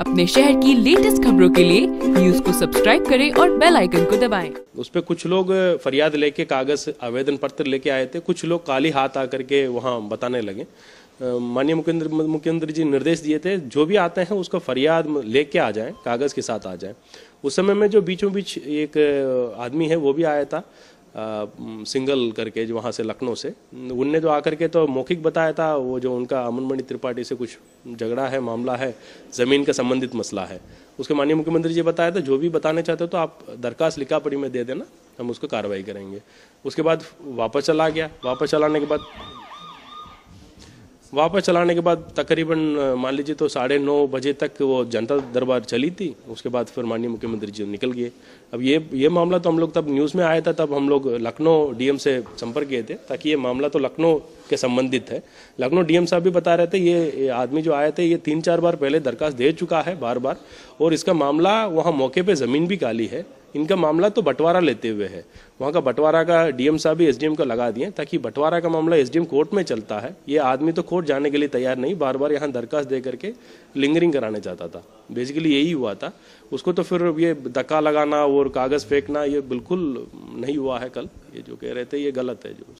अपने शहर की लेटेस्ट खबरों के लिए न्यूज को सब्सक्राइब करें और बेल आइकन को दबाएं। उस पर कुछ लोग फरियाद लेके कागज आवेदन पत्र लेके आए थे कुछ लोग काली हाथ आकर के वहाँ बताने लगे माननीय मुकेंद्र मुकेंद्र जी निर्देश दिए थे जो भी आते हैं उसका फरियाद लेके आ जाए कागज के साथ आ जाए उस समय में जो बीचों बीच एक आदमी है वो भी आया था सिंगल करके जो वहाँ से लखनऊ से उनने जो आकर के तो मौखिक बताया था वो जो उनका अमन मणि त्रिपाठी से कुछ झगड़ा है मामला है ज़मीन का संबंधित मसला है उसके माननीय मुख्यमंत्री जी बताया था जो भी बताना चाहते हो तो आप दरखास्त लिखा लिखापड़ी में दे देना हम उसको कार्रवाई करेंगे उसके बाद वापस चला गया वापस चलाने के बाद वापस चलाने के बाद तकरीबन मान लीजिए तो साढ़े नौ बजे तक वो जनता दरबार चली थी उसके बाद फिर माननीय मुख्यमंत्री जी निकल गए अब ये ये मामला तो हम लोग तब न्यूज़ में आया था तब हम लोग लखनऊ डीएम से संपर्क किए थे ताकि ये मामला तो लखनऊ के संबंधित है लखनऊ डीएम साहब भी बता रहे थे ये आदमी जो आए थे ये तीन चार बार पहले दरखास्त दे चुका है बार बार और इसका मामला वहाँ मौके पर ज़मीन भी काली है इनका मामला तो बंटवारा लेते हुए है वहाँ का बंटवारा का डीएम साहब भी एसडीएम का लगा दिए ताकि बंटवारा का मामला एसडीएम कोर्ट में चलता है ये आदमी तो कोर्ट जाने के लिए तैयार नहीं बार बार यहाँ दरखास्त दे करके लिंगरिंग कराने चाहता था बेसिकली यही हुआ था उसको तो फिर ये धक्का लगाना और कागज़ फेंकना ये बिल्कुल नहीं हुआ है कल ये जो कह रहे थे ये गलत है जो